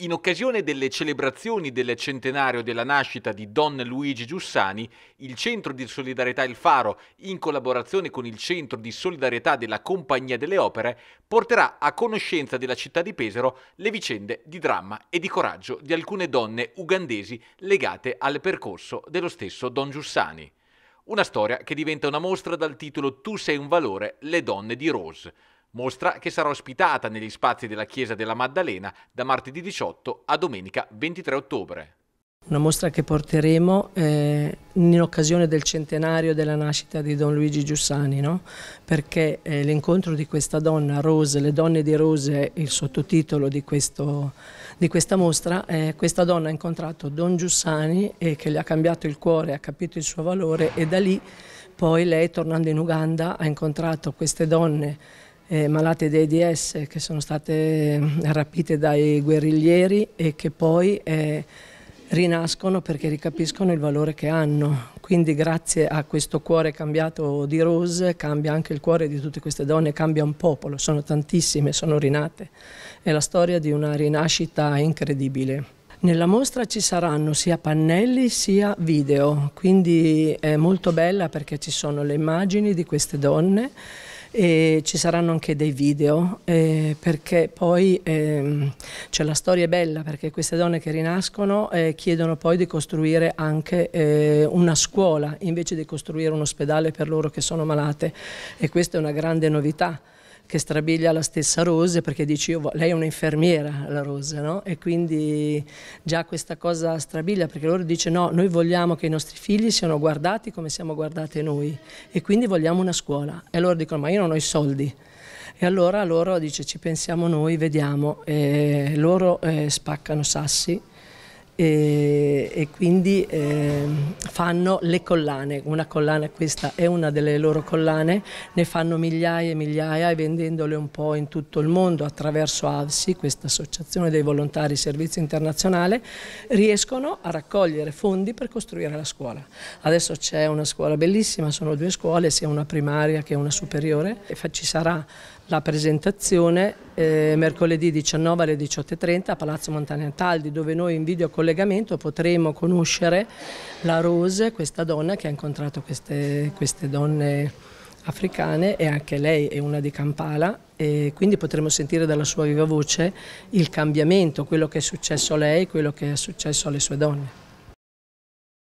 In occasione delle celebrazioni del centenario della nascita di Don Luigi Giussani, il Centro di Solidarietà Il Faro, in collaborazione con il Centro di Solidarietà della Compagnia delle Opere, porterà a conoscenza della città di Pesaro le vicende di dramma e di coraggio di alcune donne ugandesi legate al percorso dello stesso Don Giussani. Una storia che diventa una mostra dal titolo Tu sei un valore, le donne di Rose mostra che sarà ospitata negli spazi della Chiesa della Maddalena da martedì 18 a domenica 23 ottobre. Una mostra che porteremo eh, in occasione del centenario della nascita di Don Luigi Giussani, no? perché eh, l'incontro di questa donna, Rose, le donne di Rose, il sottotitolo di, questo, di questa mostra, eh, questa donna ha incontrato Don Giussani e che le ha cambiato il cuore, ha capito il suo valore e da lì poi lei tornando in Uganda ha incontrato queste donne eh, malate di AIDS che sono state eh, rapite dai guerriglieri e che poi eh, rinascono perché ricapiscono il valore che hanno. Quindi grazie a questo cuore cambiato di Rose cambia anche il cuore di tutte queste donne, cambia un popolo, sono tantissime, sono rinate. È la storia di una rinascita incredibile. Nella mostra ci saranno sia pannelli sia video, quindi è molto bella perché ci sono le immagini di queste donne e ci saranno anche dei video eh, perché poi eh, cioè la storia è bella perché queste donne che rinascono eh, chiedono poi di costruire anche eh, una scuola invece di costruire un ospedale per loro che sono malate e questa è una grande novità che strabiglia la stessa Rose perché dice io, lei è un'infermiera la Rose no? e quindi già questa cosa strabiglia perché loro dice no noi vogliamo che i nostri figli siano guardati come siamo guardati noi e quindi vogliamo una scuola e loro dicono ma io non ho i soldi e allora loro dice ci pensiamo noi, vediamo, e loro eh, spaccano sassi e, e quindi eh, fanno le collane, una collana questa è una delle loro collane, ne fanno migliaia e migliaia e vendendole un po' in tutto il mondo attraverso AVSI, questa associazione dei volontari servizio internazionale, riescono a raccogliere fondi per costruire la scuola. Adesso c'è una scuola bellissima, sono due scuole, sia una primaria che una superiore, e ci sarà la presentazione eh, mercoledì 19 alle 18.30 a Palazzo Montagna Taldi dove noi in video collegamento potremo conoscere la Rose, questa donna che ha incontrato queste, queste donne africane e anche lei è una di Kampala e quindi potremo sentire dalla sua viva voce il cambiamento, quello che è successo a lei, quello che è successo alle sue donne.